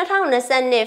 2022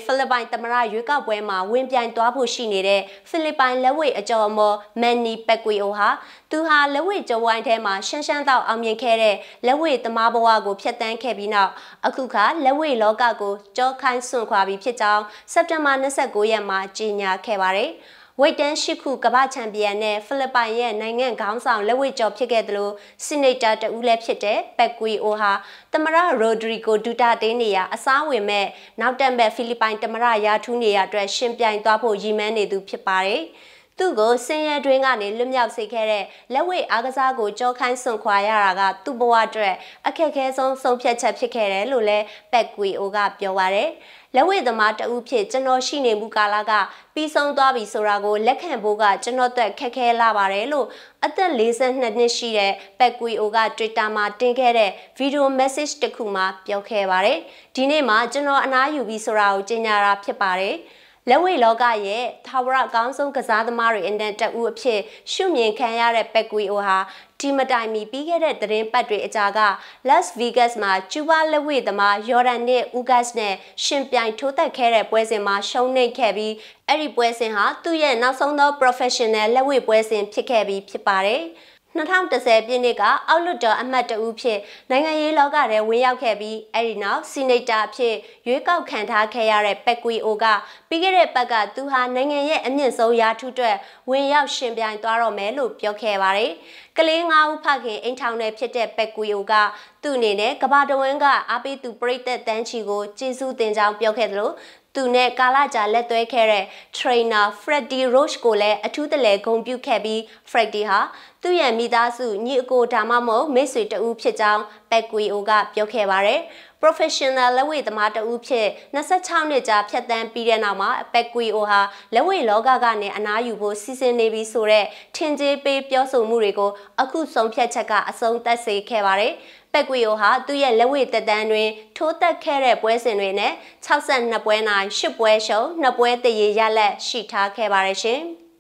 ဖိလစ်ပိုင်သမရရွေးကောက်ပွဲမှာဝင်ပြိုင်သွားဖို့ရှိနေတဲ့ဖိလစ်ပိုင်လက်ဝဲအကျော်မော်မန်နီပက်ကွီအိုဟာသူဟာလက်ဝဲကြဝိုင်းထဲမှာရှမ်းရှမ်းတော့အောင်မြင်ခဲ့တဲ့လက်ဝဲသမားဘဝကိုဖျက်ဆီးခဲ့ပြီးနောက်အခုခါလက်ဝဲလောကကိုကြောခိုင်းစွန့်ခွာပြီးဖြစ်ကြောင်းစက်တင်ဘာ29ရက်မှာကြေညာခဲ့ပါတယ်။ဝိတ်တန်းရှိခုကမ္ဘာချန်ပီယံနဲ့ဖိလစ်ပိုင်ရဲ့နိုင်ငံခေါင်းဆောင်လက်ဝဲကျော်ဖြစ်ခဲ့သလိုဆီနိတ်တာတဦးလည်းဖြစ်တဲ့ပက်ကွီအိုဟာတမရရိုဒရီကိုဒူတာတေးနေရအစားဝင်မဲ့နောက်တက်မဲ့ဖိလစ်ပိုင်တမရရာထူးနေရအတွက်ရှင်ပြိုင်သွားဖို့ရည်မှန်းနေသူဖြစ်ပါတယ်။သူ့ကိုဆင်းရဲတွင်းကနေလွတ်မြောက်စေခဲ့တဲ့လက်ဝဲအားကစားကိုကြောခိုင်းစွန့်ခွာရတာကသူ့ဘဝအတွက်အခက်အခဲဆုံးဆုံးဖြတ်ချက်ဖြစ်ခဲ့တယ်လို့လည်းပက်ကွေအိုကပြောပါရယ်လက်ဝဲသမားတဦးဖြစ်ကျွန်တော်ရှိနေမှုကာလကပြီးဆုံးသွားပြီဆိုတာကိုလက်ခံဖို့ကကျွန်တော်အတွက်ခက်ခဲလာပါတယ်လို့အသက်42နှစ်ရှိတဲ့ပက်ကွေအိုက Twitter မှာတင်ခဲ့တဲ့ video message တစ်ခုမှာပြောခဲ့ပါတယ်ဒီနေ့မှာကျွန်တော်အနားယူပြီးဆိုတာကိုကြေညာတာဖြစ်ပါတယ်။လက်ဝဲလောကရဲ့သာဝရအကောင်းဆုံးကစားသမားတွေအနက်တဦးအဖြစ်ရှုမြင်ခံရတဲ့ပက်ကွီအိုဟာဒီမတိုင်မီပြီးခဲ့တဲ့သတင်းပတ်တွေအကြာက Las Vegas မှာကျူဘာလက်ဝဲသမားယော်ဒန်နဲ့ဦးဂတ်စ်နဲ့ရှင်ပြိုင်ထိုးသက်ခဲ့တဲ့ပွဲစဉ်မှာရှုံးနိမ့်ခဲ့ပြီးအဲ့ဒီပွဲစဉ်ဟာသူ့ရဲ့နောက်ဆုံးသော professional လက်ဝဲပွဲစဉ်ဖြစ်ခဲ့ပြီးဖြစ်ပါတယ်။2010ပြည့်နှစ်ကအောက်လွတ်တော်အမတ်တဦးဖြစ်နိုင်ငံရေးလောကထဲဝင်ရောက်ခဲ့ပြီးအဲ့ဒီနောက်ဆီနိတ်တာဖြစ်ရွေးကောက်ခံထားခဲ့ရတဲ့ပက်ကွီအိုကပြီးခဲ့တဲ့ပတ်ကသူဟာနိုင်ငံရဲ့အမြင့်ဆုံးရာထူးအတွက်ဝင်ရောက်ရှင်ပြိုင်သွားတော့မယ်လို့ပြောခဲ့ပါတယ်။ကလေး၅ဦးဖခင်အိမ်ထောင်နယ်ဖြစ်တဲ့ပက်ကွီအိုကသူ့အနေနဲ့ကဘာတဝင်းကအားပေးသူပြိသက်တန်းချီကိုကျေးဇူးတင်ကြောင်းပြောခဲ့သလိုသူနဲ့ကာလာကြာလက်တွဲခဲ့တဲ့ trainer Freddy Roach ကိုလည်းအထူးတလဲဂုဏ်ပြုခဲ့ပြီး Freddy ဟာသူ့ရဲ့မိသားစုညီအကိုဒါမှမဟုတ်မိတ်ဆွေတဦးဖြစ်ကြောင်းပက်ကွေအိုကပြောခဲ့ပါရယ် professional လက်ဝဲသမားတဦးဖြစ်26နှစ်ကြာဖြတ်သန်းပြီးတဲ့နောက်မှာပက်ကွေအိုဟာလက်ဝဲလောကကနေအနားယူဖို့စီစဉ်နေပြီဆိုတော့ထင်ကြေးပေးပြောဆိုမှုတွေကိုအခုဆုံးဖြတ်ချက်ကအဆုံးသတ်စေခဲ့ပါရယ်ပက်ကွေယိုဟာသူ့ရဲ့လက်ဝဲတက်တန်းတွင် ထိုးတက်ခဲ့တဲ့ပွဲစဉ်တွေနဲ့62ပွဲနိုင်10ပွဲရှုံး2ပွဲတရေရလက်ရှိထားခဲ့ပါတယ်ရှင်။